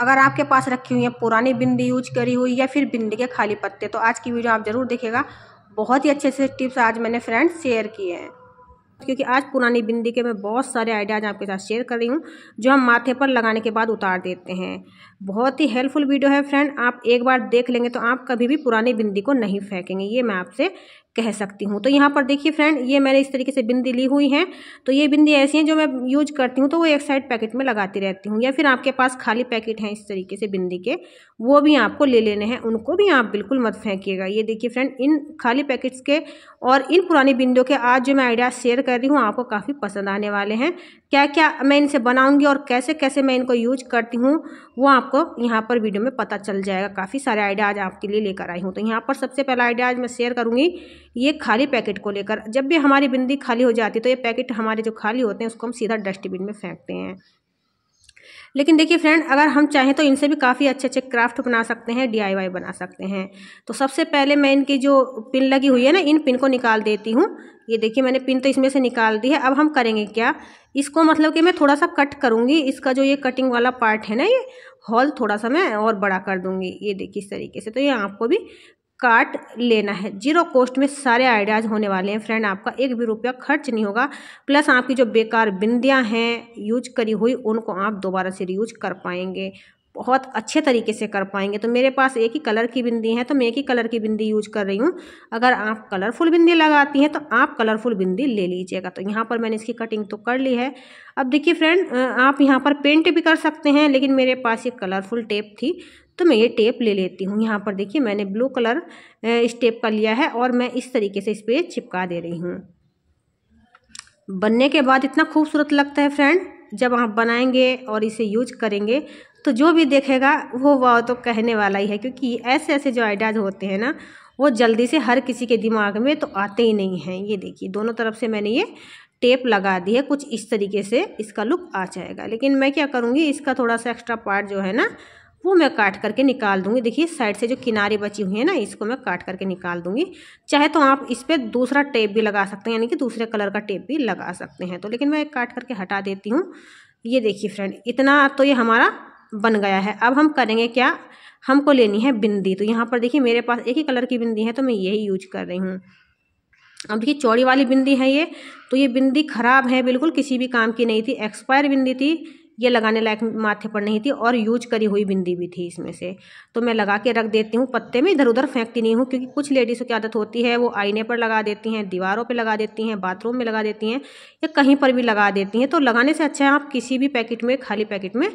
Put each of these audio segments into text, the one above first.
अगर आपके पास रखी हुई है पुरानी बिंदी यूज करी हुई या फिर बिंदी के खाली पत्ते तो आज की वीडियो आप ज़रूर देखेगा बहुत ही अच्छे से टिप्स आज मैंने फ्रेंड्स शेयर किए हैं क्योंकि आज पुरानी बिंदी के मैं बहुत सारे आइडियाज आपके साथ शेयर कर रही हूँ जो हम माथे पर लगाने के बाद उतार देते हैं बहुत ही हेल्पफुल वीडियो है फ्रेंड आप एक बार देख लेंगे तो आप कभी भी पुरानी बिंदी को नहीं फेंकेंगे ये मैं आपसे कह सकती हूँ तो यहाँ पर देखिए फ्रेंड ये मैंने इस तरीके से बिंदी ली हुई है तो ये बिंदी ऐसी हैं जो मैं यूज करती हूँ तो वो एक साइड पैकेट में लगाती रहती हूँ या फिर आपके पास खाली पैकेट हैं इस तरीके से बिंदी के वो भी आपको ले लेने हैं उनको भी आप बिल्कुल मत फेंकीेगा ये देखिए फ्रेंड इन खाली पैकेट्स के और इन पुरानी बिंदियों के आज जो मैं आइडिया शेयर कर रही हूँ आपको काफ़ी पसंद आने वाले हैं क्या क्या मैं इनसे बनाऊंगी और कैसे कैसे मैं इनको यूज करती हूँ वो आपको यहाँ पर वीडियो में पता चल जाएगा काफ़ी सारे आइडियाज आपके लिए लेकर आई हूँ तो यहाँ पर सबसे पहला आइडिया आज मैं शेयर करूँगी ये खाली पैकेट को लेकर जब भी हमारी बिंदी खाली हो जाती है तो ये पैकेट हमारे जो खाली होते हैं उसको हम सीधा डस्टबिन में फेंकते हैं लेकिन देखिए फ्रेंड अगर हम चाहें तो इनसे भी काफ़ी अच्छे अच्छे क्राफ्ट बना सकते हैं डीआईवाई बना सकते हैं तो सबसे पहले मैं इनकी जो पिन लगी हुई है ना इन पिन को निकाल देती हूँ ये देखिए मैंने पिन तो इसमें से निकाल दी है अब हम करेंगे क्या इसको मतलब कि मैं थोड़ा सा कट करूँगी इसका जो ये कटिंग वाला पार्ट है ना ये हॉल थोड़ा सा मैं और बड़ा कर दूँगी ये देखिए इस तरीके से तो ये आपको भी काट लेना है जीरो कॉस्ट में सारे आइडियाज़ होने वाले हैं फ्रेंड आपका एक भी रुपया खर्च नहीं होगा प्लस आपकी जो बेकार बिंदियाँ हैं यूज करी हुई उनको आप दोबारा से रीयूज कर पाएंगे बहुत अच्छे तरीके से कर पाएंगे तो मेरे पास एक ही कलर की बिंदी है तो मैं एक ही कलर की बिंदी यूज कर रही हूँ अगर आप कलरफुल बिंदी लगाती हैं तो आप कलरफुल बिंदी ले लीजिएगा तो यहाँ पर मैंने इसकी कटिंग तो कर ली है अब देखिए फ्रेंड आप यहाँ पर पेंट भी कर सकते हैं लेकिन मेरे पास ये कलरफुल टेप थी तो मैं ये टेप ले लेती हूँ यहाँ पर देखिए मैंने ब्लू कलर इस टेप का लिया है और मैं इस तरीके से इस पर चिपका दे रही हूँ बनने के बाद इतना खूबसूरत लगता है फ्रेंड जब आप बनाएंगे और इसे यूज करेंगे तो जो भी देखेगा वो वह तो कहने वाला ही है क्योंकि ऐसे ऐसे जो आइडियाज होते हैं ना वो जल्दी से हर किसी के दिमाग में तो आते ही नहीं हैं ये देखिए दोनों तरफ से मैंने ये टेप लगा दी है कुछ इस तरीके से इसका लुक आ जाएगा लेकिन मैं क्या करूँगी इसका थोड़ा सा एक्स्ट्रा पार्ट जो है ना वो मैं काट करके निकाल दूंगी देखिए साइड से जो किनारे बची हुई है ना इसको मैं काट करके निकाल दूंगी चाहे तो आप इस पर दूसरा टेप भी लगा सकते हैं यानी कि दूसरे कलर का टेप भी लगा सकते हैं तो लेकिन मैं काट करके हटा देती हूँ ये देखिए फ्रेंड इतना तो ये हमारा बन गया है अब हम करेंगे क्या हमको लेनी है बिंदी तो यहाँ पर देखिए मेरे पास एक ही कलर की बिंदी है तो मैं यही यूज कर रही हूँ अब देखिए चौड़ी वाली बिंदी है ये तो ये बिंदी ख़राब है बिल्कुल किसी भी काम की नहीं थी एक्सपायर बिंदी थी ये लगाने लायक माथे पर नहीं थी और यूज करी हुई बिंदी भी थी इसमें से तो मैं लगा के रख देती हूँ पत्ते में इधर उधर फेंकती नहीं हूँ क्योंकि कुछ लेडीज़ों की आदत होती है वो आईने पर लगा देती हैं दीवारों पर लगा देती हैं बाथरूम में लगा देती हैं या कहीं पर भी लगा देती हैं तो लगाने से अच्छा है आप किसी भी पैकेट में खाली पैकेट में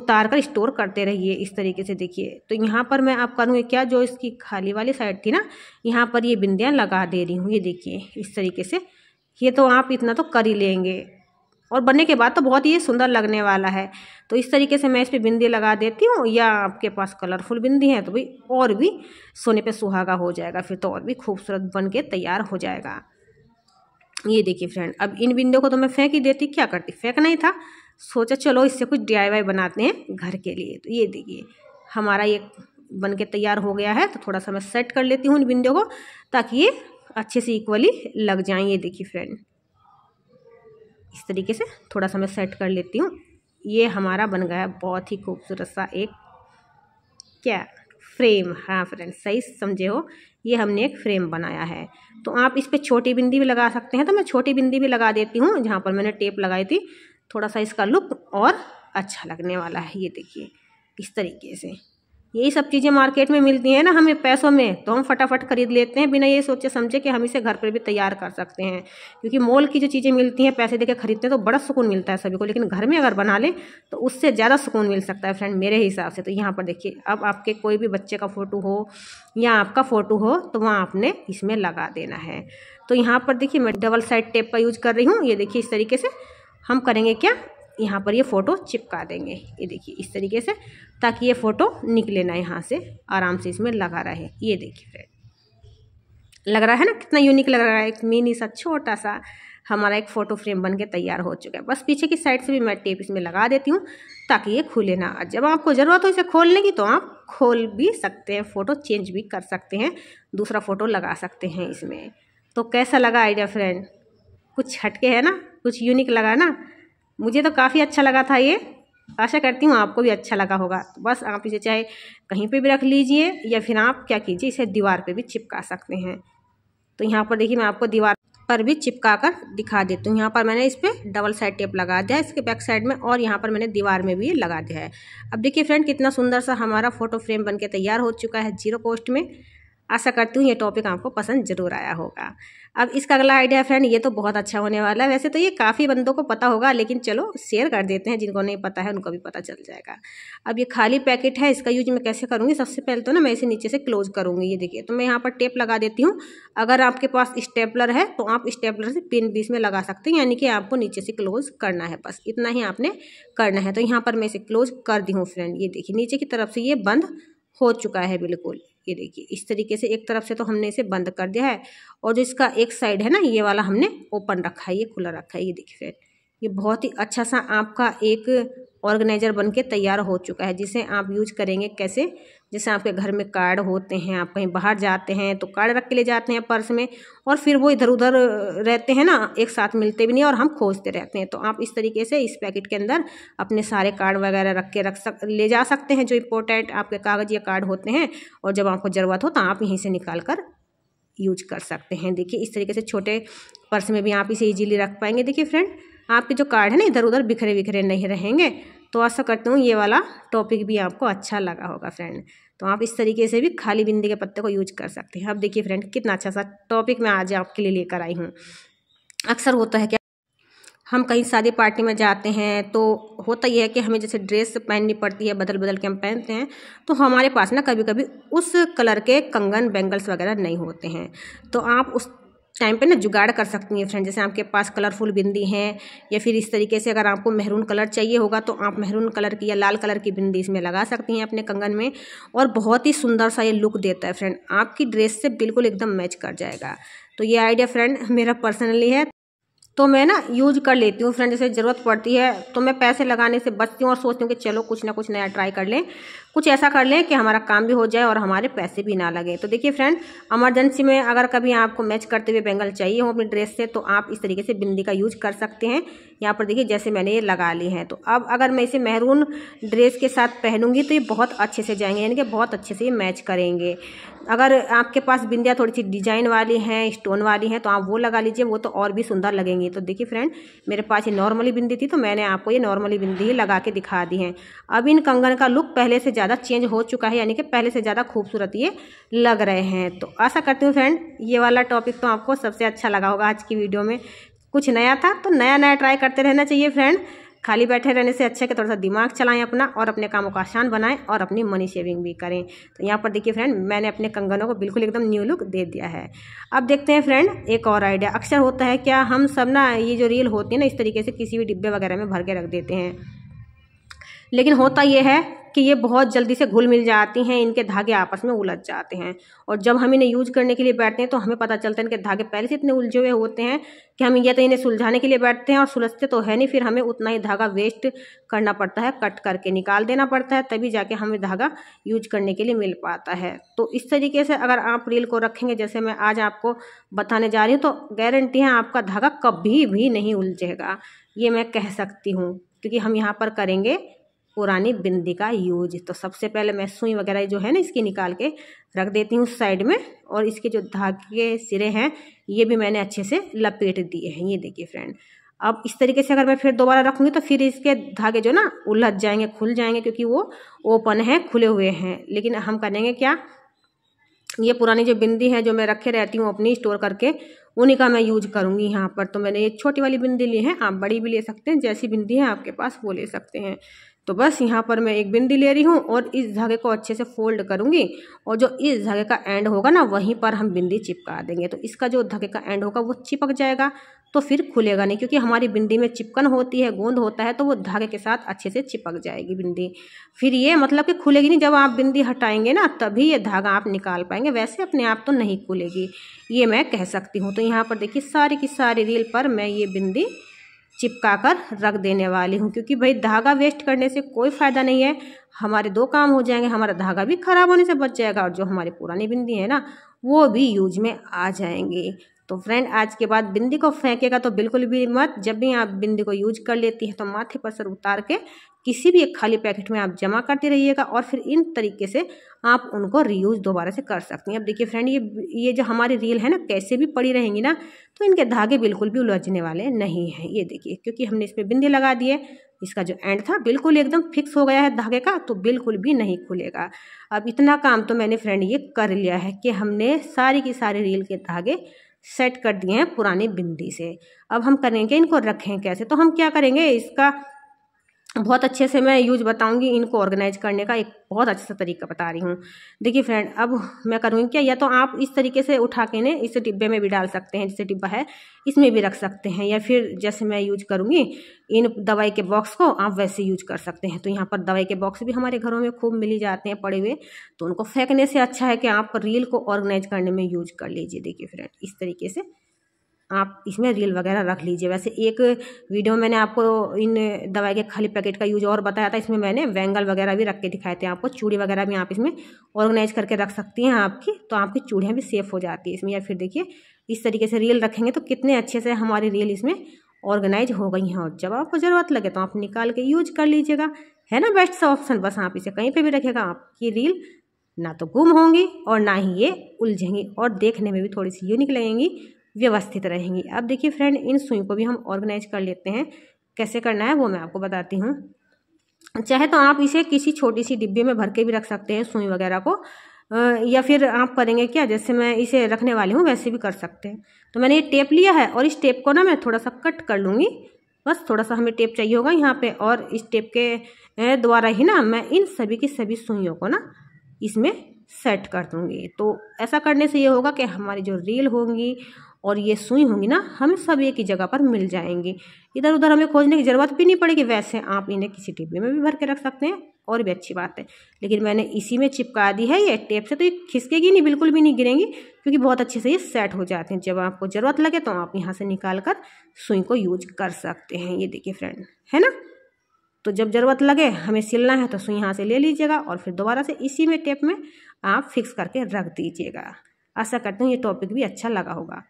उतार कर स्टोर करते रहिए इस तरीके से देखिए तो यहाँ पर मैं आप करूँगी क्या जो इसकी खाली वाली साइड थी ना यहाँ पर ये बिंदियाँ लगा दे रही हूँ ये देखिए इस तरीके से ये तो आप इतना तो कर ही लेंगे और बनने के बाद तो बहुत ही सुंदर लगने वाला है तो इस तरीके से मैं इस पर बिंदी लगा देती हूँ या आपके पास कलरफुल बिंदी है तो भाई और भी सोने पे सुहागा हो जाएगा फिर तो और भी खूबसूरत बन के तैयार हो जाएगा ये देखिए फ्रेंड अब इन बिंदुओं को तो मैं फेंक ही देती क्या करती फेंक नहीं था सोचा चलो इससे कुछ डी बनाते हैं घर के लिए तो ये देखिए हमारा ये बन के तैयार हो गया है तो थोड़ा सा मैं सेट कर लेती हूँ इन बिंदियों को ताकि ये अच्छे से इक्वली लग जाए ये देखिए फ्रेंड इस तरीके से थोड़ा सा मैं सेट कर लेती हूँ ये हमारा बन गया बहुत ही खूबसूरत सा एक क्या फ्रेम हाँ फ्रेंड सही समझे हो ये हमने एक फ्रेम बनाया है तो आप इस पर छोटी बिंदी भी लगा सकते हैं तो मैं छोटी बिंदी भी लगा देती हूँ जहाँ पर मैंने टेप लगाई थी थोड़ा सा इसका लुक और अच्छा लगने वाला है ये देखिए इस तरीके से यही सब चीज़ें मार्केट में मिलती हैं ना हमें पैसों में तो हम फटाफट खरीद लेते हैं बिना ये सोचे समझे कि हम इसे घर पर भी तैयार कर सकते हैं क्योंकि मॉल की जो चीज़ें मिलती हैं पैसे देके खरीदते हैं तो बड़ा सुकून मिलता है सभी को लेकिन घर में अगर बना लें तो उससे ज़्यादा सुकून मिल सकता है फ्रेंड मेरे हिसाब से तो यहाँ पर देखिए अब आपके कोई भी बच्चे का फ़ोटो हो या आपका फ़ोटो हो तो वहाँ आपने इसमें लगा देना है तो यहाँ पर देखिए मैं डबल साइड टेप का यूज कर रही हूँ ये देखिए इस तरीके से हम करेंगे क्या यहाँ पर ये फ़ोटो चिपका देंगे ये देखिए इस तरीके से ताकि ये फ़ोटो निकले ना यहाँ से आराम से इसमें लगा रहे ये देखिए फ्रेंड लग रहा है ना कितना यूनिक लग रहा है एक मिनी सा छोटा सा हमारा एक फ़ोटो फ्रेम बन के तैयार हो चुका है बस पीछे की साइड से भी मैं टेप इसमें लगा देती हूँ ताकि ये खुले ना जब आपको ज़रूरत हो इसे खोलने की तो आप खोल भी सकते हैं फ़ोटो चेंज भी कर सकते हैं दूसरा फ़ोटो लगा सकते हैं इसमें तो कैसा लगा आइडिया फ्रेंड कुछ हटके है ना कुछ यूनिक लगा ना मुझे तो काफ़ी अच्छा लगा था ये आशा करती हूँ आपको भी अच्छा लगा होगा तो बस आप इसे चाहे कहीं पे भी रख लीजिए या फिर आप क्या कीजिए इसे दीवार पे भी चिपका सकते हैं तो यहाँ पर देखिए मैं आपको दीवार पर भी चिपका कर दिखा देती हूँ यहाँ पर मैंने इस पर डबल साइड टेप लगा दिया है इसके बैक साइड में और यहाँ पर मैंने दीवार में भी लगा दिया है अब देखिए फ्रेंड कितना सुंदर सा हमारा फोटो फ्रेम बन तैयार हो चुका है जीरो पोस्ट में आशा करती हूँ ये टॉपिक आपको पसंद जरूर आया होगा अब इसका अगला आइडिया फ्रेंड ये तो बहुत अच्छा होने वाला है वैसे तो ये काफ़ी बंदों को पता होगा लेकिन चलो शेयर कर देते हैं जिनको नहीं पता है उनको भी पता चल जाएगा अब ये खाली पैकेट है इसका यूज मैं कैसे करूँगी सबसे पहले तो ना मैं इसे नीचे से क्लोज करूँगी ये देखिए तो मैं यहाँ पर टेप लगा देती हूँ अगर आपके पास स्टेपलर है तो आप स्टेपलर से पिन बीस में लगा सकते हैं यानी कि आपको नीचे से क्लोज करना है बस इतना ही आपने करना है तो यहाँ पर मैं इसे क्लोज कर दी हूँ फ्रेंड ये देखिए नीचे की तरफ से ये बंद हो चुका है बिल्कुल ये देखिए इस तरीके से एक तरफ से तो हमने इसे बंद कर दिया है और जो इसका एक साइड है ना ये वाला हमने ओपन रखा है ये खुला रखा है ये देखिए फ्रेंड ये बहुत ही अच्छा सा आपका एक ऑर्गेनाइज़र बन के तैयार हो चुका है जिसे आप यूज करेंगे कैसे जैसे आपके घर में कार्ड होते हैं आप कहीं बाहर जाते हैं तो कार्ड रख के ले जाते हैं पर्स में और फिर वो इधर उधर रहते हैं ना एक साथ मिलते भी नहीं और हम खोजते रहते हैं तो आप इस तरीके से इस पैकेट के अंदर अपने सारे कार्ड वगैरह रख के रख सक ले जा सकते हैं जो इम्पोर्टेंट आपके कागज़ या कार्ड होते हैं और जब आपको ज़रूरत हो तो आप यहीं से निकाल कर यूज कर सकते हैं देखिए इस तरीके से छोटे पर्स में भी आप इसे इजीली रख पाएंगे देखिए फ्रेंड आपके जो कार्ड है ना इधर उधर बिखरे बिखरे नहीं रहेंगे तो आशा करता हूँ ये वाला टॉपिक भी आपको अच्छा लगा होगा फ्रेंड तो आप इस तरीके से भी खाली बिंदी के पत्ते को यूज कर सकते हैं अब देखिए फ्रेंड कितना अच्छा सा टॉपिक मैं आज आपके लिए लेकर आई हूँ अक्सर होता है क्या हम कहीं शादी पार्टी में जाते हैं तो होता यह है कि हमें जैसे ड्रेस पहननी पड़ती है बदल बदल के हम पहनते हैं तो हमारे पास ना कभी कभी उस कलर के कंगन बैंगल्स वगैरह नहीं होते हैं तो आप उस टाइम पे ना जुगाड़ कर सकती हैं फ्रेंड जैसे आपके पास कलरफुल बिंदी हैं या फिर इस तरीके से अगर आपको मेहरून कलर चाहिए होगा तो आप मेहरून कलर की या लाल कलर की बिंदी इसमें लगा सकती हैं अपने कंगन में और बहुत ही सुंदर सा ये लुक देता है फ्रेंड आपकी ड्रेस से बिल्कुल एकदम मैच कर जाएगा तो ये आइडिया फ्रेंड मेरा पर्सनली है तो मैं ना यूज कर लेती हूँ फ्रेंड जैसे ज़रूरत पड़ती है तो मैं पैसे लगाने से बचती हूँ और सोचती हूँ कि चलो कुछ ना कुछ नया ट्राई कर लें कुछ ऐसा कर लें कि हमारा काम भी हो जाए और हमारे पैसे भी ना लगे तो देखिए फ्रेंड एमरजेंसी में अगर कभी आपको मैच करते हुए बैंगल चाहिए हो अपनी ड्रेस से तो आप इस तरीके से बिंदी का यूज कर सकते हैं यहाँ पर देखिए जैसे मैंने ये लगा ली है तो अब अगर मैं इसे महरून ड्रेस के साथ पहनूंगी तो ये बहुत अच्छे से जाएंगे यानी कि बहुत अच्छे से ये मैच करेंगे अगर आपके पास बिंदियाँ थोड़ी सी डिजाइन वाली हैं स्टोन वाली हैं तो आप वो लगा लीजिए वो तो और भी सुंदर लगेंगी तो देखिए फ्रेंड मेरे पास ये नॉर्मली बिंदी थी तो मैंने आपको ये नॉर्मली बिंदी ही लगा के दिखा दी है अब इन कंगन का लुक पहले से ज़्यादा चेंज हो चुका है यानी कि पहले से ज़्यादा खूबसूरत ये लग रहे हैं तो आशा करती हूँ फ्रेंड ये वाला टॉपिक तो आपको सबसे अच्छा लगा होगा आज की वीडियो में कुछ नया था तो नया नया ट्राई करते रहना चाहिए फ्रेंड खाली बैठे रहने से अच्छा है कि थोड़ा सा दिमाग चलाएं अपना और अपने कामों का आसान बनाएं और अपनी मनी सेविंग भी करें तो यहाँ पर देखिए फ्रेंड मैंने अपने कंगनों को बिल्कुल एकदम न्यू लुक दे दिया है अब देखते हैं फ्रेंड एक और आइडिया अक्सर होता है क्या हम सब ना ये जो रील होती है ना इस तरीके से किसी भी डिब्बे वगैरह में भर के रख देते हैं लेकिन होता यह है कि ये बहुत जल्दी से घुल मिल जाती हैं इनके धागे आपस में उलझ जाते हैं और जब हम इन्हें यूज करने के लिए बैठते हैं तो हमें पता चलता है इनके धागे पहले से इतने उलझे हुए होते हैं कि हम या तो इन्हें सुलझाने के लिए बैठते हैं और सुलझते तो है नहीं फिर हमें उतना ही धागा वेस्ट करना पड़ता है कट करके निकाल देना पड़ता है तभी जाके हमें धागा यूज करने के लिए मिल पाता है तो इस तरीके से अगर आप रील को रखेंगे जैसे मैं आज आपको बताने जा रही हूँ तो गारंटी है आपका धागा कभी भी नहीं उलझेगा ये मैं कह सकती हूँ क्योंकि हम यहाँ पर करेंगे पुरानी बिंदी का यूज तो सबसे पहले मैं सुई वगैरह जो है ना इसकी निकाल के रख देती हूँ साइड में और इसके जो धागे सिरे हैं ये भी मैंने अच्छे से लपेट दिए हैं ये देखिए फ्रेंड अब इस तरीके से अगर मैं फिर दोबारा रखूँगी तो फिर इसके धागे जो ना उलझ जाएंगे खुल जाएंगे क्योंकि वो ओपन है खुले हुए हैं लेकिन हम करेंगे क्या ये पुरानी जो बिंदी है जो मैं रखे रहती हूँ अपनी स्टोर करके उन्हीं का मैं यूज करूँगी यहाँ पर तो मैंने ये छोटी वाली बिंदी ली है आप बड़ी भी ले सकते हैं जैसी बिंदी है आपके पास वो ले सकते हैं तो बस यहाँ पर मैं एक बिंदी ले रही हूँ और इस धागे को अच्छे से फोल्ड करूँगी और जो इस धागे का एंड होगा ना वहीं पर हम बिंदी चिपका देंगे तो इसका जो धागे का एंड होगा वो चिपक जाएगा तो फिर खुलेगा नहीं क्योंकि हमारी बिंदी में चिपकन होती है गोंद होता है तो वो धागे के साथ अच्छे से चिपक जाएगी बिंदी फिर ये मतलब कि खुलेगी नहीं जब आप बिंदी हटाएंगे ना तभी ये धागा आप निकाल पाएंगे वैसे अपने आप तो नहीं खुलेगी ये मैं कह सकती हूँ तो यहाँ पर देखिए सारी की सारी रील पर मैं ये बिंदी चिपका कर रख देने वाली हूँ क्योंकि भाई धागा वेस्ट करने से कोई फ़ायदा नहीं है हमारे दो काम हो जाएंगे हमारा धागा भी ख़राब होने से बच जाएगा और जो हमारे पुरानी बिंदी है ना वो भी यूज में आ जाएंगी तो फ्रेंड आज के बाद बिंदी को फेंकेगा तो बिल्कुल भी मत जब भी आप बिंदी को यूज कर लेती हैं तो माथे पर सर उतार के किसी भी एक खाली पैकेट में आप जमा करते रहिएगा और फिर इन तरीके से आप उनको रीयूज दोबारा से कर सकते हैं अब देखिए फ्रेंड ये ये जो हमारी रील है ना कैसे भी पड़ी रहेंगी ना तो इनके धागे बिल्कुल भी उलझने वाले नहीं हैं ये देखिए क्योंकि हमने इसमें बिंदे लगा दिए इसका जो एंड था बिल्कुल एकदम फिक्स हो गया है धागे का तो बिल्कुल भी नहीं खुलेगा अब इतना काम तो मैंने फ्रेंड ये कर लिया है कि हमने सारी की सारी रील के धागे सेट कर दिए हैं पुराने बिंदी से अब हम करेंगे इनको रखें कैसे तो हम क्या करेंगे इसका बहुत अच्छे से मैं यूज बताऊंगी इनको ऑर्गेनाइज करने का एक बहुत अच्छा सा तरीका बता रही हूँ देखिए फ्रेंड अब मैं करूँगी क्या या तो आप इस तरीके से उठा के ने इस डिब्बे में भी डाल सकते हैं जैसे डिब्बा है इसमें भी रख सकते हैं या फिर जैसे मैं यूज करूँगी इन दवाई के बॉक्स को आप वैसे यूज कर सकते हैं तो यहाँ पर दवाई के बॉक्स भी हमारे घरों में खूब मिली जाते हैं पड़े हुए तो उनको फेंकने से अच्छा है कि आप रील को ऑर्गेनाइज करने में यूज कर लीजिए देखिए फ्रेंड इस तरीके से आप इसमें रील वगैरह रख लीजिए वैसे एक वीडियो मैंने आपको इन दवाई के खाली पैकेट का यूज और बताया था इसमें मैंने बैंगल वगैरह भी रख के दिखाए थे आपको चूड़ी वगैरह भी आप इसमें ऑर्गेनाइज करके रख सकती हैं आपकी तो आपकी चूड़ियाँ भी सेफ हो जाती है इसमें या फिर देखिए इस तरीके से रील रखेंगे तो कितने अच्छे से हमारी रील इसमें ऑर्गेनाइज हो गई हैं और जब आपको ज़रूरत लगे तो आप निकाल के यूज कर लीजिएगा है ना बेस्ट सा ऑप्शन बस आप इसे कहीं पर भी रखेगा आपकी रील ना तो गुम होंगी और ना ही ये उलझेंगी और देखने में भी थोड़ी सी यूनिक लगेंगी व्यवस्थित रहेंगी अब देखिए फ्रेंड इन सुई को भी हम ऑर्गेनाइज कर लेते हैं कैसे करना है वो मैं आपको बताती हूँ चाहे तो आप इसे किसी छोटी सी डिब्बे में भर के भी रख सकते हैं सुई वगैरह को या फिर आप करेंगे क्या जैसे मैं इसे रखने वाली हूँ वैसे भी कर सकते हैं तो मैंने ये टेप लिया है और इस टेप को ना मैं थोड़ा सा कट कर लूँगी बस थोड़ा सा हमें टेप चाहिए होगा यहाँ पे और इस टेप के द्वारा ही ना मैं इन सभी की सभी सुइयों को ना इसमें सेट कर दूँगी तो ऐसा करने से ये होगा कि हमारी जो रील होंगी और ये सुई होंगी ना हमें सब एक ही जगह पर मिल जाएंगी इधर उधर हमें खोजने की ज़रूरत भी नहीं पड़ेगी वैसे आप इन्हें किसी डिब्बे में भी भर के रख सकते हैं और भी अच्छी बात है लेकिन मैंने इसी में चिपका दी है ये टेप से तो ये खिसकेगी नहीं बिल्कुल भी नहीं गिरेंगी क्योंकि बहुत अच्छे से ये सेट हो जाते हैं जब आपको ज़रूरत लगे तो आप यहाँ से निकाल कर सुई को यूज कर सकते हैं ये देखिए फ्रेंड है ना तो जब ज़रूरत लगे हमें सिलना है तो सुई यहाँ से ले लीजिएगा और फिर दोबारा से इसी में टेप में आप फिक्स करके रख दीजिएगा आशा करते हूँ ये टॉपिक भी अच्छा लगा होगा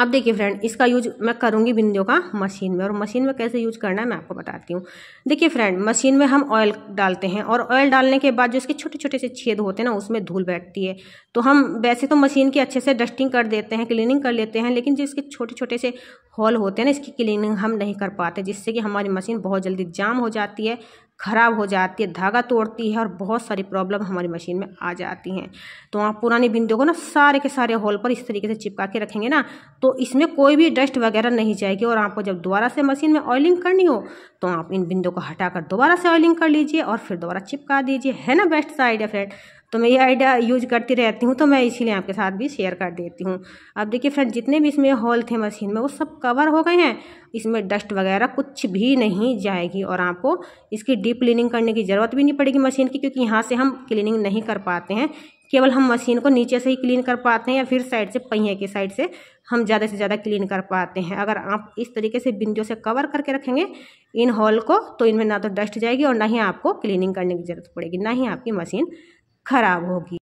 अब देखिए फ्रेंड इसका यूज मैं करूँगी बिंदियों का मशीन में और मशीन में कैसे यूज करना है मैं आपको बताती हूँ देखिए फ्रेंड मशीन में हम ऑयल डालते हैं और ऑयल डालने के बाद जो इसके छोटे छोटे से छेद होते हैं ना उसमें धूल बैठती है तो हम वैसे तो मशीन की अच्छे से डस्टिंग कर देते हैं क्लीनिंग कर लेते हैं लेकिन जो इसके छोटे छोटे से हॉल होते हैं ना इसकी क्लीनिंग हम नहीं कर पाते जिससे कि हमारी मशीन बहुत जल्दी जाम हो जाती है ख़राब हो जाती है धागा तोड़ती है और बहुत सारी प्रॉब्लम हमारी मशीन में आ जाती हैं तो आप पुराने बिंदु को ना सारे के सारे होल पर इस तरीके से चिपका के रखेंगे ना तो इसमें कोई भी डस्ट वगैरह नहीं जाएगी और आपको जब दोबारा से मशीन में ऑयलिंग करनी हो तो आप इन बिंदु को हटाकर दोबारा से ऑयलिंग कर लीजिए और फिर दोबारा चिपका दीजिए है ना बेस्ट सा आइडिया फ्रेंड तो मैं ये आइडिया यूज करती रहती हूँ तो मैं इसीलिए आपके साथ भी शेयर कर देती हूँ अब देखिए फ्रेंड जितने भी इसमें होल थे मशीन में वो सब कवर हो गए हैं इसमें डस्ट वगैरह कुछ भी नहीं जाएगी और आपको इसकी डीप डीप क्लीनिंग करने की ज़रूरत भी नहीं पड़ेगी मशीन की क्योंकि यहाँ से हम क्लीनिंग नहीं कर पाते हैं केवल हम मशीन को नीचे से ही क्लीन कर पाते हैं या फिर साइड से पहिए के साइड से हम ज़्यादा से ज़्यादा क्लीन कर पाते हैं अगर आप इस तरीके से बिंदु से कवर करके रखेंगे इन हॉल को तो इनमें ना तो डस्ट जाएगी और ना ही आपको क्लीनिंग करने की ज़रूरत पड़ेगी ना ही आपकी मशीन खराब होगी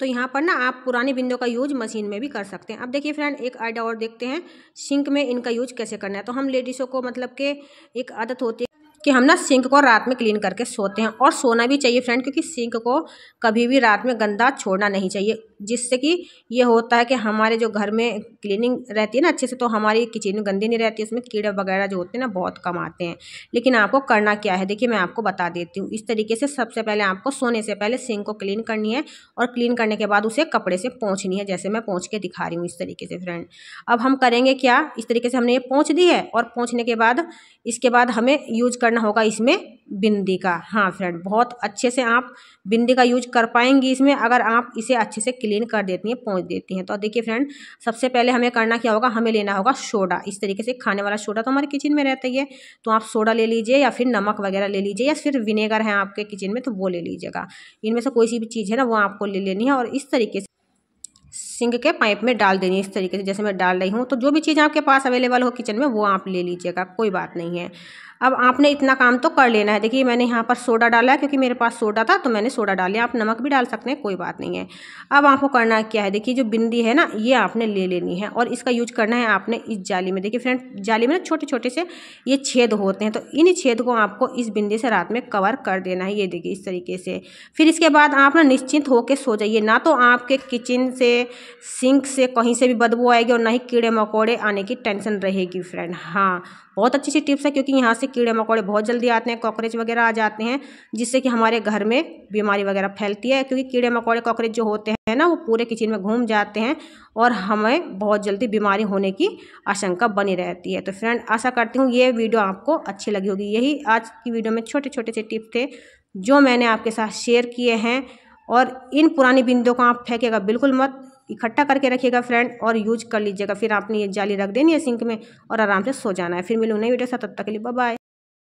तो यहाँ पर ना आप पुरानी बिंदु का यूज मशीन में भी कर सकते हैं अब देखिए फ्रेंड एक आइडिया और देखते हैं सिंक में इनका यूज कैसे करना है तो हम लेडीज़ों को मतलब के एक आदत होती है कि हम ना सिंक को रात में क्लीन करके सोते हैं और सोना भी चाहिए फ्रेंड क्योंकि सिंक को कभी भी रात में गंदा छोड़ना नहीं चाहिए जिससे कि ये होता है कि हमारे जो घर में क्लीनिंग रहती है ना अच्छे से तो हमारी किचन गंदी नहीं रहती उसमें कीड़े वगैरह जो होते हैं ना बहुत कम आते हैं लेकिन आपको करना क्या है देखिए मैं आपको बता देती हूँ इस तरीके से सबसे पहले आपको सोने से पहले सिंक को क्लीन करनी है और क्लीन करने के बाद उसे कपड़े से पहुँचनी है जैसे मैं पहुँच के दिखा रही हूँ इस तरीके से फ्रेंड अब हम करेंगे क्या इस तरीके से हमने ये पहुँच दी है और पहुँचने के बाद इसके बाद हमें यूज करना होगा इसमें बिंदी का हाँ फ्रेंड बहुत अच्छे से आप बिंदी का यूज कर पाएंगी इसमें अगर आप इसे अच्छे से क्लीन कर देती हैं पहुँच देती हैं तो देखिए फ्रेंड सबसे पहले हमें करना क्या होगा हमें लेना होगा सोडा इस तरीके से खाने वाला सोडा तो हमारे किचन में रहता ही है तो आप सोडा ले लीजिए या फिर नमक वगैरह ले लीजिए या फिर विनेगर है आपके किचन में तो वो ले लीजिएगा इनमें से कोई सी भी चीज़ है ना वो आपको ले लेनी है और इस तरीके से सिंक के पाइप में डाल देनी है इस तरीके से जैसे मैं डाल रही हूँ तो जो भी चीज़ आपके पास अवेलेबल हो किचन में वो आप ले लीजिएगा कोई बात नहीं है अब आपने इतना काम तो कर लेना है देखिए मैंने यहाँ पर सोडा डाला है क्योंकि मेरे पास सोडा था तो मैंने सोडा डाल लिया आप नमक भी डाल सकते हैं कोई बात नहीं है अब आपको करना क्या है देखिए जो बिंदी है ना ये आपने ले लेनी है और इसका यूज करना है आपने इस जाली में देखिए फ्रेंड जाली में ना छोटे छोटे से ये छेद होते हैं तो इन छेद को आपको इस बिंदी से रात में कवर कर देना है ये देखिए इस तरीके से फिर इसके बाद आप ना निश्चिंत होकर सो जाइए ना तो आपके किचन से सिंक से कहीं से भी बदबू आएगी और ना ही कीड़े मकोड़े आने की टेंशन रहेगी फ्रेंड हाँ बहुत अच्छी अच्छी टिप्स है क्योंकि यहाँ से कीड़े मकोड़े बहुत जल्दी आते हैं कॉकरेज वगैरह आ जाते हैं जिससे कि हमारे घर में बीमारी वगैरह फैलती है क्योंकि कीड़े मकोड़े कॉकरेज जो होते हैं ना वो पूरे किचन में घूम जाते हैं और हमें बहुत जल्दी बीमारी होने की आशंका बनी रहती है तो फ्रेंड आशा करती हूँ ये वीडियो आपको अच्छी लगी होगी यही आज की वीडियो में छोटे छोटे से टिप थे जो मैंने आपके साथ शेयर किए हैं और इन पुरानी बिंदुओं को आप फेंकेगा बिल्कुल मत इकट्ठा करके रखिएगा फ्रेंड और यूज कर लीजिएगा फिर आपने ये जाली रख देनी है सिंक में और आराम से सो जाना है फिर मिलूँ नई वीडियो साथ तब तक के लिए बाय